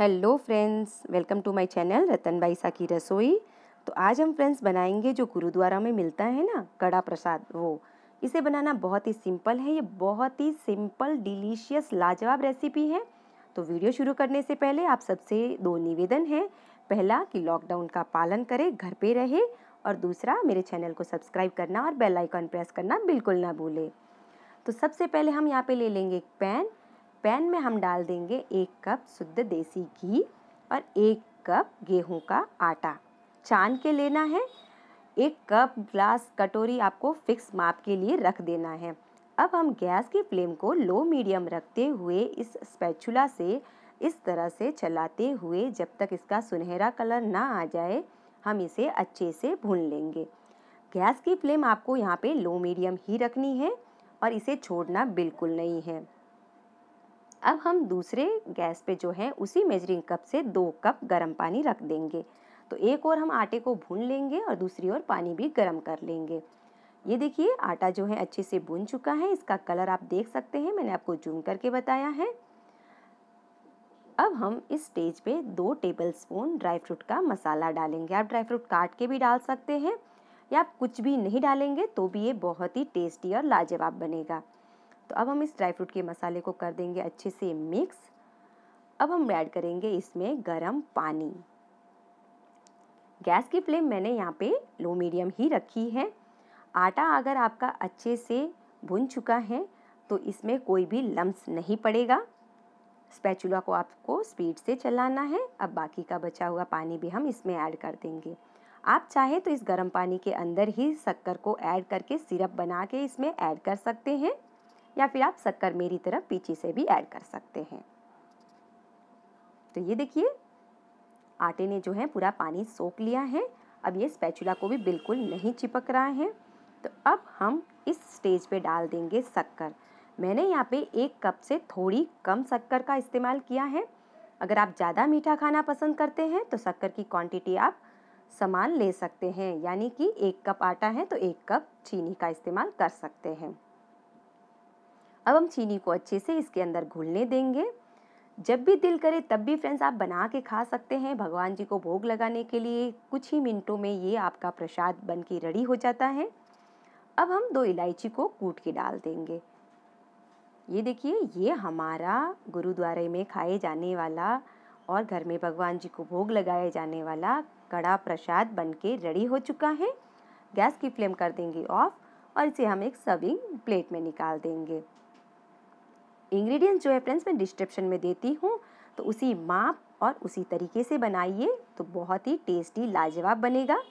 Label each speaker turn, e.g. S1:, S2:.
S1: hello friends welcome to my channel Ratan Baisa की रसोई तो आज हम फ्रेंड्स बनाएंगे जो गुरुद्वारा में मिलता है ना कड़ा प्रसाद वो इसे बनाना बहुत ही सिंपल है ये बहुत ही सिंपल डिलीशियस लाजवाब रेसिपी है तो वीडियो शुरू करने से पहले आप सबसे दो निवेदन हैं पहला कि लॉकडाउन का पालन करें घर पर रहे और दूसरा मेरे चैनल को सब्सक्राइब करना और बेलाइकॉन प्रेस करना बिल्कुल ना भूलें तो सबसे पहले हम यहाँ पर ले लेंगे एक पैन पैन में हम डाल देंगे एक कप शुद्ध देसी घी और एक कप गेहूं का आटा छान के लेना है एक कप ग्लास कटोरी आपको फिक्स माप के लिए रख देना है अब हम गैस की फ्लेम को लो मीडियम रखते हुए इस स्पैचुला से इस तरह से चलाते हुए जब तक इसका सुनहरा कलर ना आ जाए हम इसे अच्छे से भून लेंगे गैस की फ्लेम आपको यहाँ पे लो मीडियम ही रखनी है और इसे छोड़ना बिल्कुल नहीं है अब हम दूसरे गैस पे जो है उसी मेजरिंग कप से दो कप गर्म पानी रख देंगे तो एक और हम आटे को भून लेंगे और दूसरी ओर पानी भी गर्म कर लेंगे ये देखिए आटा जो है अच्छे से भुन चुका है इसका कलर आप देख सकते हैं मैंने आपको जूम करके बताया है अब हम इस स्टेज पे दो टेबल स्पून ड्राई फ्रूट का मसाला डालेंगे आप ड्राई फ्रूट काट के भी डाल सकते हैं या आप कुछ भी नहीं डालेंगे तो भी ये बहुत ही टेस्टी और लाजवाब बनेगा तो अब हम इस ड्राई फ्रूट के मसाले को कर देंगे अच्छे से मिक्स अब हम ऐड करेंगे इसमें गरम पानी गैस की फ्लेम मैंने यहाँ पे लो मीडियम ही रखी है आटा अगर आपका अच्छे से भुन चुका है तो इसमें कोई भी लम्स नहीं पड़ेगा स्पैचुला को आपको स्पीड से चलाना है अब बाकी का बचा हुआ पानी भी हम इसमें ऐड कर देंगे आप चाहे तो इस गर्म पानी के अंदर ही शक्कर को ऐड करके सिरप बना के इसमें ऐड कर सकते हैं या फिर आप शक्कर मेरी तरह पीछे से भी ऐड कर सकते हैं तो ये देखिए आटे ने जो है पूरा पानी सोख लिया है अब ये स्पैचुला को भी बिल्कुल नहीं चिपक रहा है तो अब हम इस स्टेज पे डाल देंगे शक्कर मैंने यहाँ पे एक कप से थोड़ी कम शक्कर का इस्तेमाल किया है अगर आप ज़्यादा मीठा खाना पसंद करते हैं तो शक्कर की क्वांटिटी आप समान ले सकते हैं यानी कि एक कप आटा है तो एक कप चीनी का इस्तेमाल कर सकते हैं अब हम चीनी को अच्छे से इसके अंदर घुलने देंगे जब भी दिल करे तब भी फ्रेंड्स आप बना के खा सकते हैं भगवान जी को भोग लगाने के लिए कुछ ही मिनटों में ये आपका प्रसाद बन के रेडी हो जाता है अब हम दो इलायची को कूट के डाल देंगे ये देखिए ये हमारा गुरुद्वारे में खाए जाने वाला और घर में भगवान जी को भोग लगाए जाने वाला कड़ा प्रसाद बन के रेडी हो चुका है गैस की फ्लेम कर देंगे ऑफ और इसे हम एक सर्विंग प्लेट में निकाल देंगे इंग्रेडिएंट्स जो है फ्रेंड्स मैं डिस्क्रिप्शन में देती हूँ तो उसी माप और उसी तरीके से बनाइए तो बहुत ही टेस्टी लाजवाब बनेगा